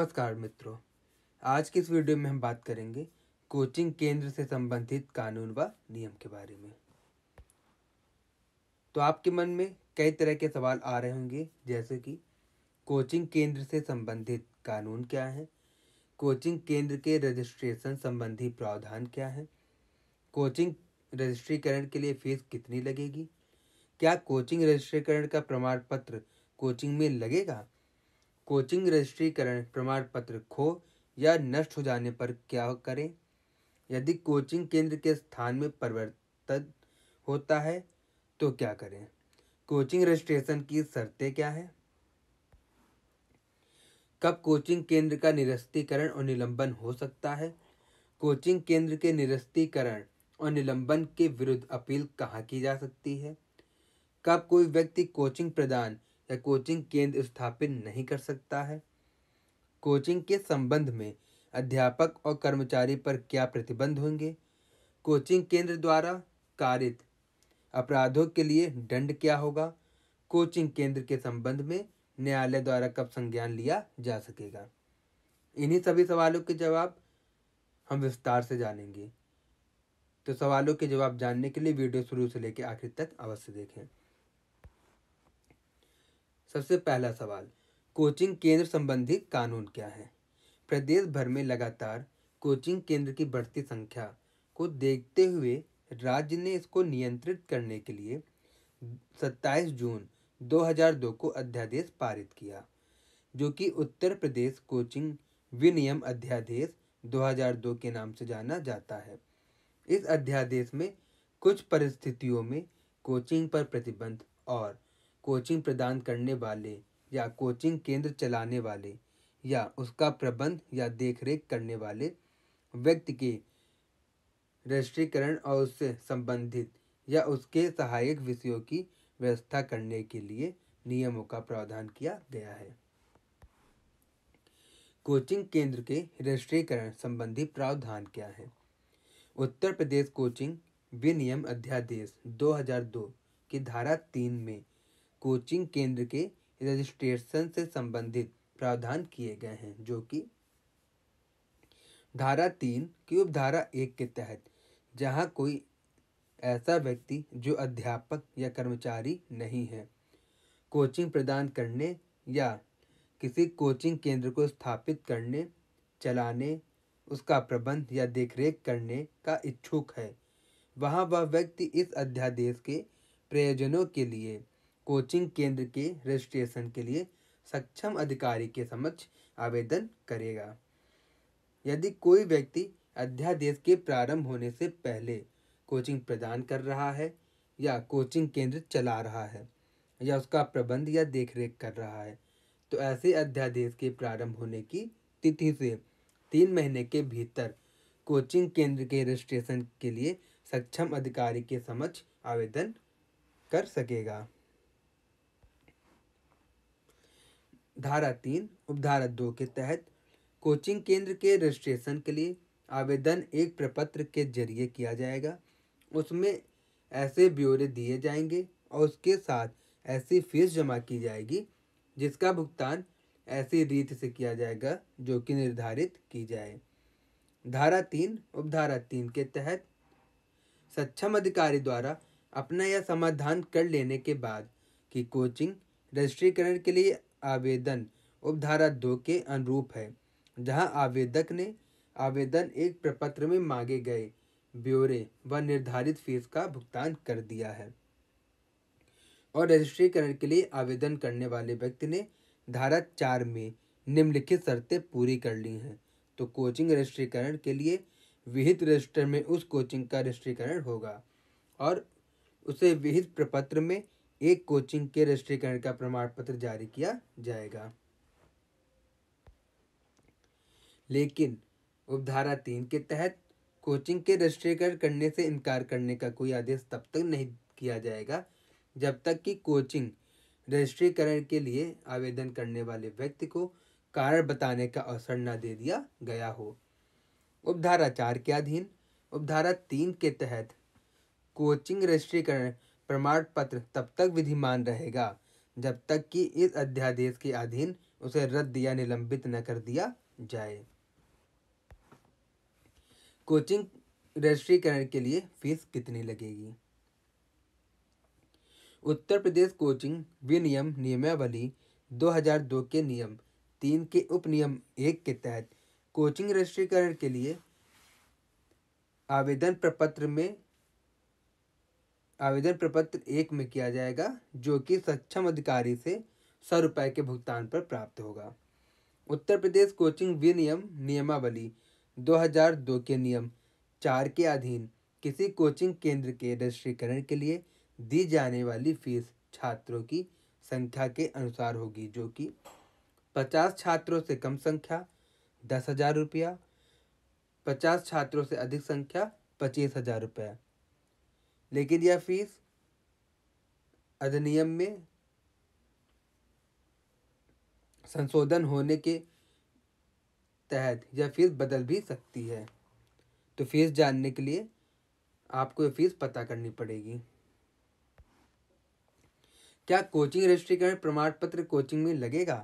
नमस्कार मित्रों आज के इस वीडियो में हम बात करेंगे कोचिंग केंद्र से संबंधित कानून व नियम के बारे में तो आपके मन में कई तरह के सवाल आ रहे होंगे जैसे कि कोचिंग केंद्र से संबंधित कानून क्या है कोचिंग केंद्र के रजिस्ट्रेशन संबंधी प्रावधान क्या है कोचिंग रजिस्ट्रीकरण के लिए फीस कितनी लगेगी क्या कोचिंग रजिस्ट्रीकरण का प्रमाण पत्र कोचिंग में लगेगा कोचिंग रजिस्ट्रीकरण प्रमाण पत्र खो या नष्ट हो जाने पर क्या करें यदि कोचिंग केंद्र के स्थान में परिवर्तन होता है तो क्या करें कोचिंग रजिस्ट्रेशन की शर्तें क्या हैं कब कोचिंग केंद्र का निरस्तीकरण और निलंबन हो सकता है कोचिंग केंद्र के निरस्तीकरण और निलंबन के विरुद्ध अपील कहाँ की जा सकती है कब कोई व्यक्ति कोचिंग प्रदान या कोचिंग केंद्र स्थापित नहीं कर सकता है कोचिंग के संबंध में अध्यापक और कर्मचारी पर क्या प्रतिबंध होंगे कोचिंग केंद्र द्वारा कारित अपराधों के लिए दंड क्या होगा कोचिंग केंद्र के संबंध में न्यायालय द्वारा कब संज्ञान लिया जा सकेगा इन्हीं सभी सवालों के जवाब हम विस्तार से जानेंगे तो सवालों के जवाब जानने के लिए वीडियो शुरू से लेकर आखिर तक अवश्य देखें सबसे पहला सवाल कोचिंग केंद्र संबंधी कानून क्या है प्रदेश भर में लगातार कोचिंग केंद्र की बढ़ती संख्या को देखते हुए राज्य ने इसको नियंत्रित करने के लिए 27 जून 2002 को अध्यादेश पारित किया जो कि उत्तर प्रदेश कोचिंग विनियम अध्यादेश 2002 के नाम से जाना जाता है इस अध्यादेश में कुछ परिस्थितियों में कोचिंग पर प्रतिबंध और कोचिंग प्रदान करने वाले या कोचिंग केंद्र चलाने वाले या उसका प्रबंध या देखरेख करने वाले व्यक्ति के रजिस्ट्रीकरण और उससे संबंधित या उसके सहायक विषयों की व्यवस्था करने के लिए नियमों का प्रावधान किया गया है कोचिंग केंद्र के रजिस्ट्रीकरण संबंधी प्रावधान क्या है उत्तर प्रदेश कोचिंग विनियम अध्यादेश 2002 की धारा तीन में कोचिंग केंद्र के रजिस्ट्रेशन से संबंधित प्रावधान किए गए हैं जो कि धारा तीन की उपधारा एक के तहत जहां कोई ऐसा व्यक्ति जो अध्यापक या कर्मचारी नहीं है कोचिंग प्रदान करने या किसी कोचिंग केंद्र को स्थापित करने चलाने उसका प्रबंध या देखरेख करने का इच्छुक है वहाँ वह व्यक्ति इस अध्यादेश के प्रयोजनों के लिए कोचिंग केंद्र के रजिस्ट्रेशन के लिए सक्षम अधिकारी के समक्ष आवेदन करेगा यदि कोई व्यक्ति अध्यादेश के प्रारंभ होने से पहले कोचिंग प्रदान कर रहा है या कोचिंग केंद्र चला रहा है या उसका प्रबंध या देखरेख कर रहा है तो ऐसे अध्यादेश के प्रारंभ होने की तिथि से तीन महीने के भीतर कोचिंग केंद्र के रजिस्ट्रेशन के लिए सक्षम अधिकारी के समक्ष आवेदन कर सकेगा धारा तीन उपधारा दो के तहत कोचिंग केंद्र के रजिस्ट्रेशन के लिए आवेदन एक प्रपत्र के जरिए किया जाएगा उसमें ऐसे ब्यौरे दिए जाएंगे और उसके साथ ऐसी फीस जमा की जाएगी जिसका भुगतान ऐसी रीत से किया जाएगा जो कि निर्धारित की जाए धारा तीन उपधारा तीन के तहत सक्षम अधिकारी द्वारा अपना यह समाधान कर लेने के बाद कि कोचिंग रजिस्ट्रीकरण के लिए आवेदन उपधारा दो के अनुरूप है जहां आवेदक ने आवेदन एक प्रपत्र में मांगे गए ब्यौरे व निर्धारित फीस का भुगतान कर दिया है और रजिस्ट्रीकरण के लिए आवेदन करने वाले व्यक्ति ने धारा चार में निम्नलिखित शर्तें पूरी कर ली हैं तो कोचिंग रजिस्ट्रीकरण के लिए विहित रजिस्टर में उस कोचिंग का रजिस्ट्रीकरण होगा और उसे विहित प्रपत्र में एक कोचिंग के रजिस्ट्रीकरण का प्रमाण पत्र जारी किया जाएगा लेकिन उपधारा तीन के तहत कोचिंग के रजिस्ट्रीकरण करने से इनकार करने का कोई आदेश तब तक नहीं किया जाएगा जब तक कि कोचिंग रजिस्ट्रीकरण के लिए आवेदन करने वाले व्यक्ति को कारण बताने का अवसर न दे दिया गया हो उपधारा चार के अधीन उपधारा तीन के तहत कोचिंग रजिस्ट्रीकरण प्रमाण पत्र तब तक विधिमान रहेगा जब तक कि इस अध्यादेश के अधीन उसे रद्द या निलंबित न कर दिया जाए कोचिंग रजिस्ट्रीकरण के लिए फीस कितनी लगेगी उत्तर प्रदेश कोचिंग विनियम नियमावली 2002 के नियम तीन के उपनियम एक के तहत कोचिंग रजिस्ट्रीकरण के लिए आवेदन प्रपत्र में आवेदन प्रपत्र एक में किया जाएगा जो कि सक्षम अधिकारी से सौ रुपये के भुगतान पर प्राप्त होगा उत्तर प्रदेश कोचिंग विनियम नियमावली 2002 के नियम चार के अधीन किसी कोचिंग केंद्र के रजिस्ट्रीकरण के लिए दी जाने वाली फीस छात्रों की संख्या के अनुसार होगी जो कि पचास छात्रों से कम संख्या दस हज़ार रुपया पचास छात्रों से अधिक संख्या पच्चीस हज़ार रुपये लेकिन यह फीस अधिनियम में संशोधन होने के तहत यह फीस बदल भी सकती है तो फीस जानने के लिए आपको यह फीस पता करनी पड़ेगी क्या कोचिंग रजिस्ट्रीकरण प्रमाण पत्र कोचिंग में लगेगा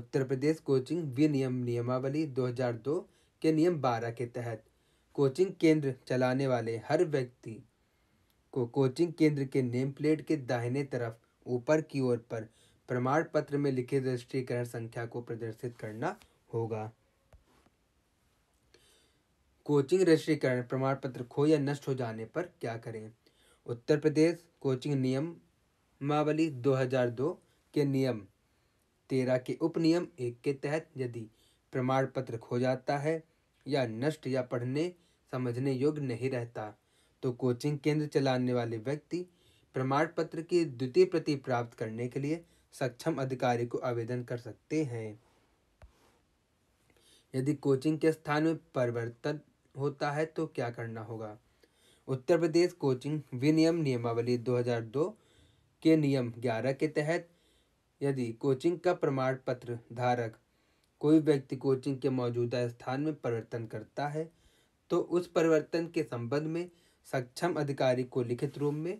उत्तर प्रदेश कोचिंग विनियम नियमावली 2002 के नियम 12 के तहत कोचिंग केंद्र चलाने वाले हर व्यक्ति को कोचिंग केंद्र के नेम प्लेट के दाहिने तरफ ऊपर की ओर पर प्रमाण पत्र में लिखित रजिस्ट्रीकरण संख्या को प्रदर्शित करना होगा कोचिंग रजिस्ट्रीकरण प्रमाण पत्र खो या नष्ट हो जाने पर क्या करें उत्तर प्रदेश कोचिंग नियम मावली 2002 के नियम तेरह के उपनियम एक के तहत यदि प्रमाण पत्र खो जाता है या नष्ट या पढ़ने समझने योग्य नहीं रहता तो कोचिंग केंद्र चलाने वाले व्यक्ति प्रमाण पत्र की द्वितीय प्रति प्राप्त करने के लिए सक्षम अधिकारी को आवेदन कर सकते हैं यदि कोचिंग के स्थान में परिवर्तन होता है तो क्या करना होगा उत्तर प्रदेश कोचिंग विनियम नियमावली 2002 के नियम 11 के तहत यदि कोचिंग का प्रमाण पत्र धारक कोई व्यक्ति कोचिंग के मौजूदा स्थान में परिवर्तन करता है तो उस परिवर्तन के संबंध में सक्षम अधिकारी को लिखित रूप में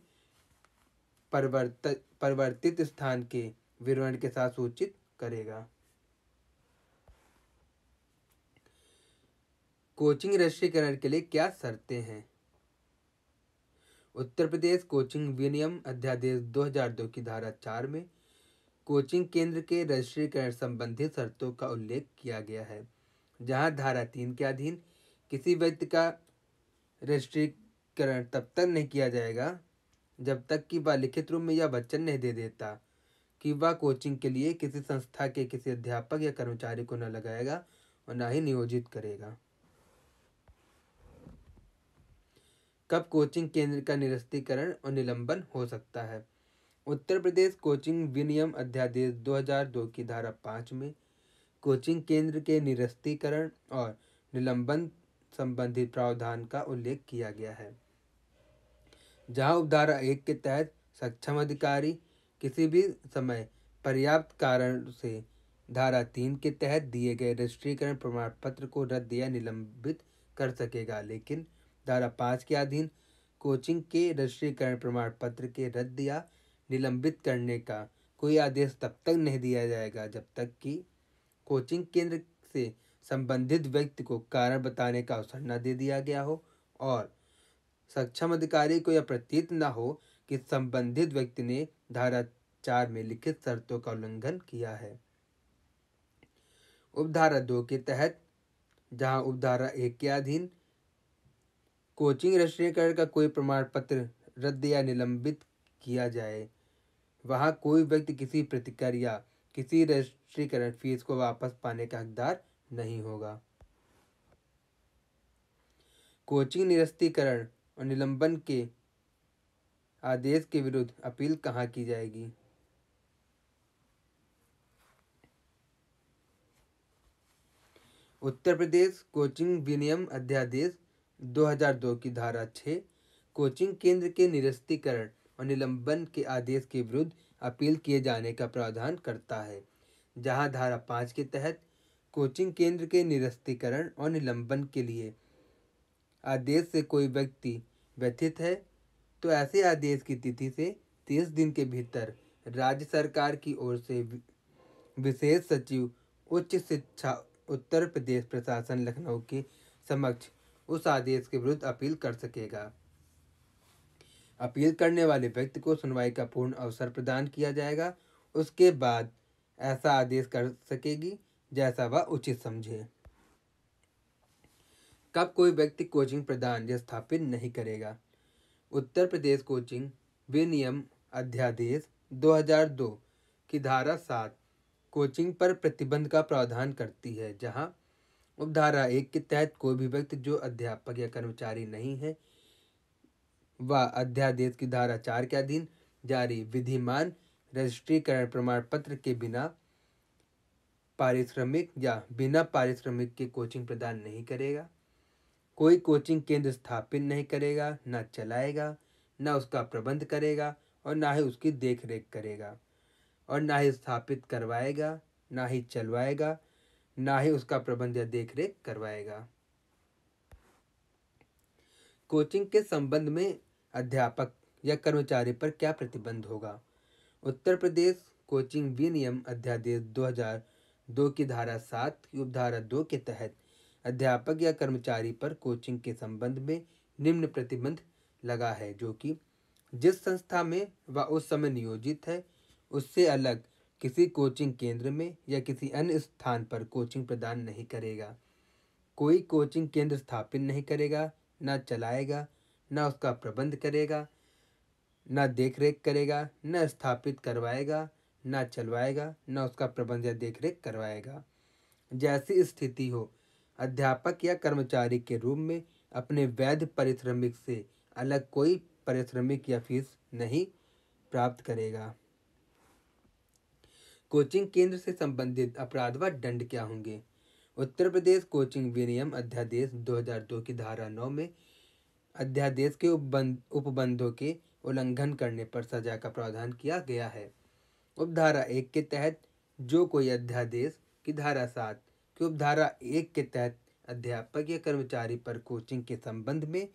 परिवर्तित परिवर्तित स्थान के विवरण के साथ सूचित करेगा कोचिंग रजिस्ट्रीकरण के लिए क्या शर्तें हैं उत्तर प्रदेश कोचिंग विनियम अध्यादेश 2002 की धारा चार में कोचिंग केंद्र के रजिस्ट्रीकरण संबंधी शर्तों का उल्लेख किया गया है जहां धारा तीन के अधीन किसी व्यक्ति का रजिस्ट्री करण तब तक नहीं किया जाएगा जब तक कि वह लिखित रूप में यह वचन नहीं दे देता कि वह कोचिंग के लिए किसी संस्था के किसी अध्यापक या कर्मचारी को न लगाएगा और न ही नियोजित करेगा कब कोचिंग केंद्र का निरस्तीकरण और निलंबन हो सकता है उत्तर प्रदेश कोचिंग विनियम अध्यादेश 2002 की धारा पाँच में कोचिंग केंद्र के निरस्तीकरण और निलंबन संबंधित प्रावधान का उल्लेख किया गया है जहां उपधारा एक के तहत सक्षम अधिकारी किसी भी समय पर्याप्त कारण से धारा तीन के तहत दिए गए रजिस्ट्रीकरण प्रमाण पत्र को रद्द या निलंबित कर सकेगा लेकिन धारा पाँच के अधीन कोचिंग के रजिस्ट्रीकरण प्रमाण पत्र के रद्द या निलंबित करने का कोई आदेश तब तक नहीं दिया जाएगा जब तक कि कोचिंग केंद्र से संबंधित व्यक्ति को कारण बताने का अवसर न दे दिया गया हो और सक्षम अधिकारी को यह प्रतीत न हो कि संबंधित व्यक्ति ने धारा चार में लिखित शर्तों का उल्लंघन किया है उपधारा दो के तहत जहां उपधारा एक के अधीन कोचिंग रजिस्ट्रीकरण का कोई प्रमाण पत्र रद्द या निलंबित किया जाए वहां कोई व्यक्ति किसी प्रतिक्रिया किसी रजिस्ट्रीकरण फीस को वापस पाने का हकदार नहीं होगा कोचिंग निरस्तीकरण और निलंबन के आदेश के विरुद्ध अपील कहाँ की जाएगी उत्तर प्रदेश कोचिंग विनियम अध्यादेश 2002 की धारा छः कोचिंग केंद्र के निरस्तीकरण और निलंबन के आदेश के विरुद्ध अपील किए जाने का प्रावधान करता है जहां धारा पाँच के तहत कोचिंग केंद्र के निरस्तीकरण और निलंबन के लिए आदेश से कोई व्यक्ति व्यथित है तो ऐसे आदेश की तिथि से तीस दिन के भीतर राज्य सरकार की ओर से विशेष सचिव उच्च शिक्षा उत्तर प्रदेश प्रशासन लखनऊ के समक्ष उस आदेश के विरुद्ध अपील कर सकेगा अपील करने वाले व्यक्ति को सुनवाई का पूर्ण अवसर प्रदान किया जाएगा उसके बाद ऐसा आदेश कर सकेगी जैसा वह उचित समझे कब कोई व्यक्ति कोचिंग प्रदान या स्थापित नहीं करेगा उत्तर प्रदेश कोचिंग विनियम अध्यादेश 2002 की धारा सात कोचिंग पर प्रतिबंध का प्रावधान करती है जहां उपधारा एक के तहत कोई भी व्यक्ति जो अध्यापक या कर्मचारी नहीं है व अध्यादेश की धारा चार के अधीन जारी विधिमान रजिस्ट्रीकरण प्रमाण पत्र के बिना पारिश्रमिक या बिना पारिश्रमिक के कोचिंग प्रदान नहीं करेगा कोई कोचिंग केंद्र स्थापित नहीं करेगा ना चलाएगा ना उसका प्रबंध करेगा और ना ही उसकी देख रेख करेगा और ना ही स्थापित करवाएगा ना ही चलवाएगा ना ही उसका प्रबंध या देख रेख करवाएगा कोचिंग के संबंध में अध्यापक या कर्मचारी पर क्या प्रतिबंध होगा उत्तर प्रदेश कोचिंग विनियम अध्यादेश 2002 की धारा सात उपधारा दो के तहत अध्यापक या कर्मचारी पर कोचिंग के संबंध में निम्न प्रतिबंध लगा है जो कि जिस संस्था में वह उस समय नियोजित है उससे अलग किसी कोचिंग केंद्र में या किसी अन्य स्थान पर कोचिंग प्रदान नहीं करेगा कोई कोचिंग केंद्र स्थापित नहीं करेगा ना चलाएगा ना उसका प्रबंध करेगा ना देखरेख करेगा ना स्थापित करवाएगा ना चलवाएगा ना उसका प्रबंध या देखरेख करवाएगा जैसी स्थिति हो अध्यापक या कर्मचारी के रूप में अपने वैध पारिश्रमिक से अलग कोई पारिश्रमिक या फीस नहीं प्राप्त करेगा कोचिंग केंद्र से संबंधित अपराध व दंड क्या होंगे उत्तर प्रदेश कोचिंग विनियम अध्यादेश 2002 की धारा 9 में अध्यादेश के उपबंध उपबंधों के उल्लंघन करने पर सजा का प्रावधान किया गया है उपधारा एक के तहत जो कोई अध्यादेश की धारा सात कि उपधारा एक के तहत अध्यापक या कर्मचारी पर कोचिंग के संबंध में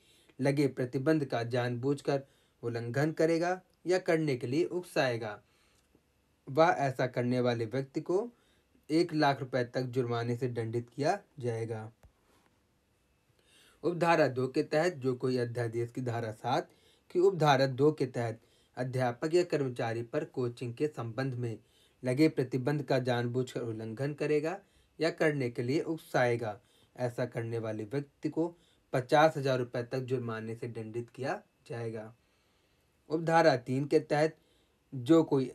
लगे प्रतिबंध का जानबूझकर उल्लंघन करेगा या करने के लिए उकसाएगा वह ऐसा करने वाले व्यक्ति को एक लाख रुपए तक जुर्माने से दंडित किया जाएगा उपधारा दो के तहत जो कोई अध्यादेश की धारा सात की उपधारा दो के तहत अध्यापक या कर्मचारी पर कोचिंग के संबंध में लगे प्रतिबंध का जानबूझकर उल्लंघन करेगा या करने के लिए उकसाएगा ऐसा करने वाले व्यक्ति को पचास हजार रुपये तक जुर्माने से दंडित किया जाएगा उपधारा तीन के तहत जो कोई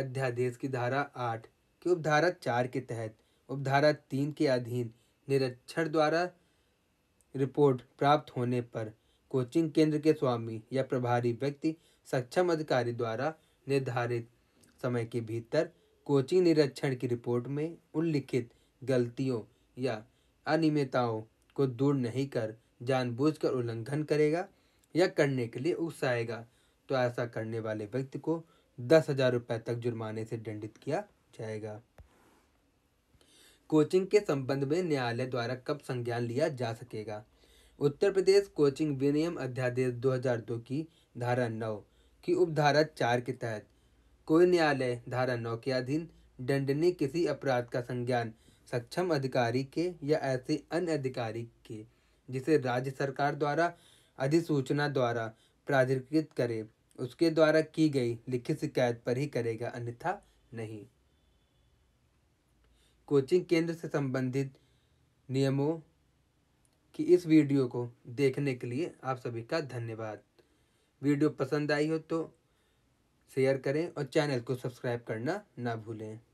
अध्यादेश की धारा आठ की उपधारा चार के तहत उपधारा तीन के अधीन निरीक्षण द्वारा रिपोर्ट प्राप्त होने पर कोचिंग केंद्र के स्वामी या प्रभारी व्यक्ति सक्षम अधिकारी द्वारा निर्धारित समय के भीतर कोचिंग निरीक्षण की रिपोर्ट में उल्लिखित गलतियों या अनियमितताओं को दूर नहीं कर जानबूझकर उल्लंघन करेगा या करने के लिए उकसाएगा तो ऐसा करने वाले व्यक्ति को दस हजार रुपये तक जुर्माने से दंडित किया जाएगा कोचिंग के संबंध में न्यायालय द्वारा कब संज्ञान लिया जा सकेगा उत्तर प्रदेश कोचिंग विनियम अध्यादेश 2002 की धारा नौ की उपधारा चार के तहत कोई न्यायालय धारा नौ के अधीन दंडनीय किसी अपराध का संज्ञान सक्षम अधिकारी के या ऐसे अन्य अधिकारी के जिसे राज्य सरकार द्वारा अधिसूचना द्वारा प्राधिकृत करे उसके द्वारा की गई लिखित शिकायत पर ही करेगा अन्यथा नहीं कोचिंग केंद्र से संबंधित नियमों की इस वीडियो को देखने के लिए आप सभी का धन्यवाद वीडियो पसंद आई हो तो शेयर करें और चैनल को सब्सक्राइब करना ना भूलें